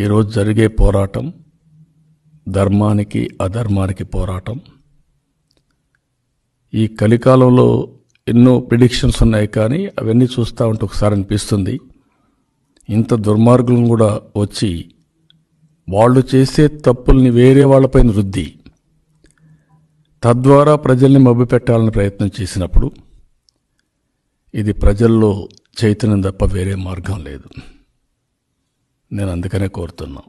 ఈరోజు జరిగే పోరాటం ధర్మానికి అధర్మానికి పోరాటం ఈ కలికాలంలో ఎన్నో ప్రిడిక్షన్స్ ఉన్నాయి కానీ అవన్నీ చూస్తూ ఉంటే ఒకసారి అనిపిస్తుంది ఇంత దుర్మార్గులను కూడా వచ్చి వాళ్ళు చేసే తప్పుల్ని వేరే వాళ్ళపైన రుద్ది తద్వారా ప్రజల్ని మభ్యపెట్టాలని ప్రయత్నం చేసినప్పుడు ఇది ప్రజల్లో చైతన్యం తప్ప వేరే మార్గం లేదు నేను అందుకనే కోరుతున్నా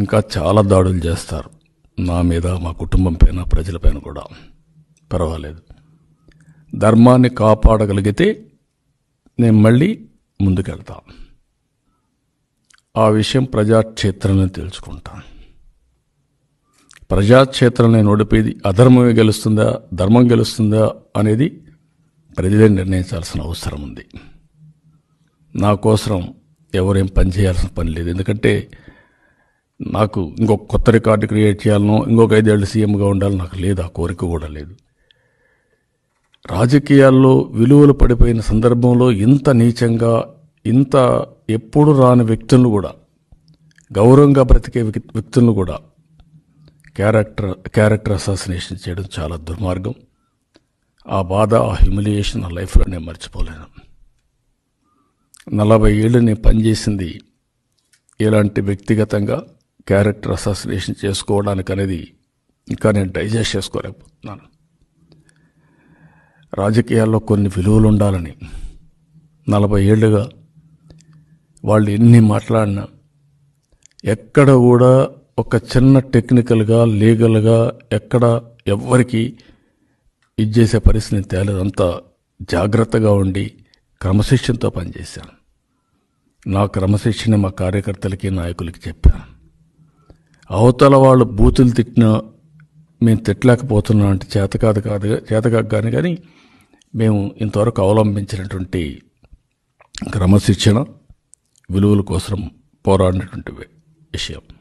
ఇంకా చాలా దాడులు చేస్తారు నా మీద మా కుటుంబం పైన ప్రజలపైన కూడా పర్వాలేదు ధర్మాన్ని కాపాడగలిగితే నేను మళ్ళీ ముందుకెళ్తా ఆ విషయం ప్రజాక్షేత్రంలో తెలుసుకుంటాను ప్రజాక్షేత్రం నేను ఓడిపోయేది అధర్మమే గెలుస్తుందా ధర్మం గెలుస్తుందా అనేది ప్రజలే నిర్ణయించాల్సిన అవసరం ఉంది నా కోసం ఎవరేం పని చేయాల్సిన పని లేదు ఎందుకంటే నాకు ఇంకొక కొత్త రికార్డు క్రియేట్ చేయాలనో ఇంకొక ఐదేళ్ళు సీఎంగా ఉండాలి నాకు లేదు ఆ కోరిక కూడా లేదు రాజకీయాల్లో విలువలు పడిపోయిన సందర్భంలో ఇంత నీచంగా ఇంత ఎప్పుడు రాని వ్యక్తులను కూడా గౌరవంగా బ్రతికే వ్యక్తులను కూడా క్యారెక్టర్ క్యారెక్టర్ అసాసినేషన్ చేయడం చాలా దుర్మార్గం ఆ బాధ ఆ హ్యూమిలియేషన్ ఆ లైఫ్లో నేను మర్చిపోలేను నలభై ఏళ్ళని పనిచేసింది ఇలాంటి వ్యక్తిగతంగా క్యారెక్టర్ అసోసియేషన్ చేసుకోవడానికి అనేది ఇంకా నేను డైజెస్ట్ చేసుకోలేకపోతున్నాను రాజకీయాల్లో కొన్ని విలువలు ఉండాలని నలభై ఏళ్ళుగా వాళ్ళు ఎన్ని మాట్లాడినా ఎక్కడ కూడా ఒక చిన్న టెక్నికల్గా లీగల్గా ఎక్కడ ఎవ్వరికి ఇది చేసే పరిస్థితి తేలేదంతా జాగ్రత్తగా ఉండి క్రమశిక్షణతో పనిచేశాను నా క్రమశిక్షణ మా కార్యకర్తలకి నాయకులకి చెప్పాను అవతల వాళ్ళు బూతులు తిట్టినా మేము తిట్టలేకపోతున్నాం అంటే చేత కాదు కాదు చేతకాక కానీ కానీ మేము ఇంతవరకు అవలంబించినటువంటి క్రమశిక్షణ విలువల కోసం పోరాడినటువంటి విషయం